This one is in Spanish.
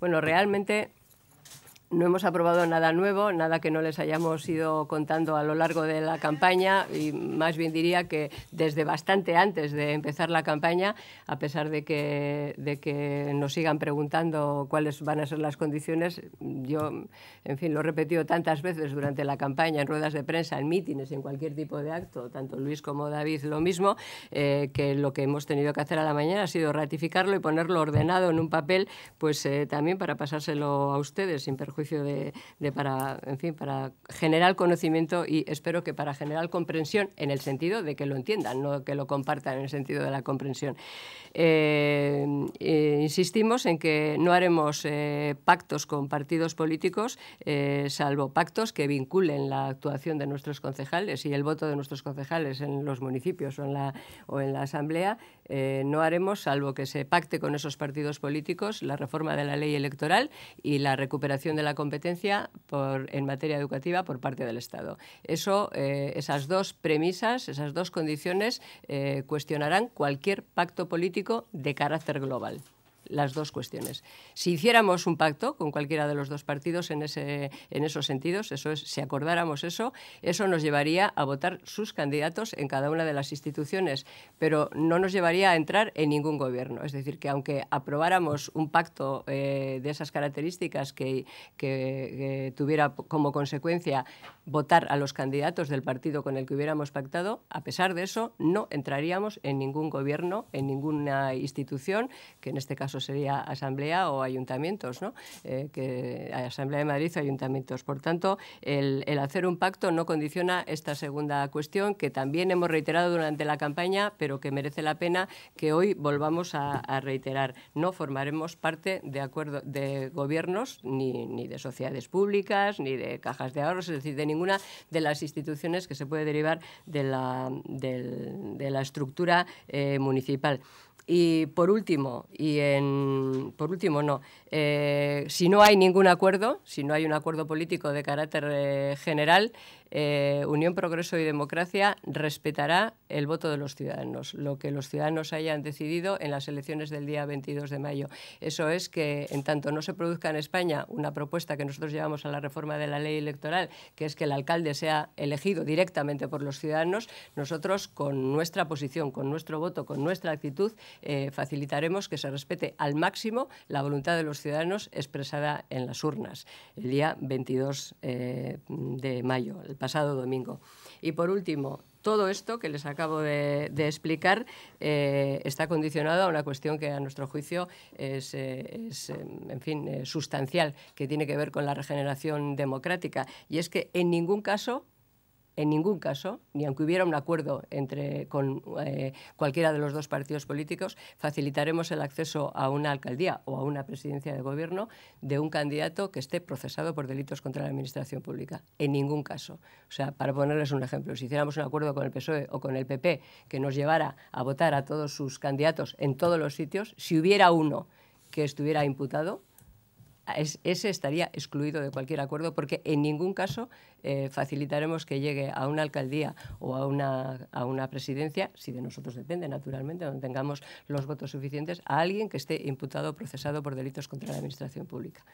Bueno, realmente no hemos aprobado nada nuevo, nada que no les hayamos ido contando a lo largo de la campaña y más bien diría que desde bastante antes de empezar la campaña, a pesar de que, de que nos sigan preguntando cuáles van a ser las condiciones, yo, en fin, lo he repetido tantas veces durante la campaña, en ruedas de prensa, en mítines, en cualquier tipo de acto, tanto Luis como David lo mismo, eh, que lo que hemos tenido que hacer a la mañana ha sido ratificarlo y ponerlo ordenado en un papel, pues eh, también para pasárselo a ustedes sin perjuicio de, para, en fin, para generar conocimiento y espero que para generar comprensión en el sentido de que lo entiendan, no que lo compartan en el sentido de la comprensión. Eh, eh, insistimos en que no haremos eh, pactos con partidos políticos, salvo pactos que vinculen la actuación de nuestros concejales y el voto de nuestros concejales en los municipios o en la, o en la Asamblea. no haremos, salvo que se pacte con esos partidos políticos, la reforma de la ley electoral y la recuperación de la competencia en materia educativa por parte del Estado. Eso, eh, esas dos premisas, esas dos condiciones eh, cuestionarán cualquier pacto político de carácter global las dos cuestiones. Si hiciéramos un pacto con cualquiera de los dos partidos en, ese, en esos sentidos, eso es, si acordáramos eso, eso nos llevaría a votar sus candidatos en cada una de las instituciones, pero no nos llevaría a entrar en ningún gobierno. Es decir, que aunque aprobáramos un pacto eh, de esas características que, que tuviera como consecuencia votar a los candidatos del partido con el que hubiéramos pactado, a pesar de eso, no entraríamos en ningún gobierno, en ninguna institución, que en este caso sería asamblea o ayuntamientos, ¿no? Eh, que Asamblea de Madrid o ayuntamientos. Por tanto, el, hacer un pacto no condiciona esta segunda cuestión que también hemos reiterado durante la campaña, pero que merece la pena que hoy volvamos a, reiterar. No formaremos parte de acuerdo de gobiernos ni, de sociedades públicas ni de cajas de ahorros, es decir, de ninguna de las instituciones que se puede derivar de la, estructura eh, municipal. Y por último, y en, por último no, eh, si no hay ningún acuerdo, si no hay un acuerdo político de carácter eh, general, eh, Unión Progreso y Democracia respetará el voto de los ciudadanos, lo que los ciudadanos hayan decidido en las elecciones del día 22 de mayo. Eso es que, en tanto no se produzca en España una propuesta que nosotros llevamos a la reforma de la ley electoral, que es que el alcalde sea elegido directamente por los ciudadanos, nosotros con nuestra posición, con nuestro voto, con nuestra actitud, eh, facilitaremos que se respete al máximo la voluntad de los ciudadanos expresada en las urnas el día 22 eh, de mayo, el pasado domingo. Y por último, todo esto que les acabo de, explicar eh, está condicionado a una cuestión que a nuestro juicio es, en fin, sustancial, que tiene que ver con la regeneración democrática. Y es que en ningún caso en ningún caso, ni aunque hubiera un acuerdo entre, con eh, cualquiera de los dos partidos políticos, facilitaremos el acceso a una alcaldía o a una presidencia de gobierno de un candidato que esté procesado por delitos contra la administración pública. En ningún caso. O sea, para ponerles un ejemplo, si hiciéramos un acuerdo con el PSOE o con el PP que nos llevara a votar a todos sus candidatos en todos los sitios, si hubiera uno que estuviera imputado, ese estaría excluido de cualquier acuerdo porque en ningún caso eh, facilitaremos que llegue a una alcaldía o a una, a una presidencia, si de nosotros depende, naturalmente, donde tengamos los votos suficientes, a alguien que esté imputado o procesado por delitos contra la administración pública.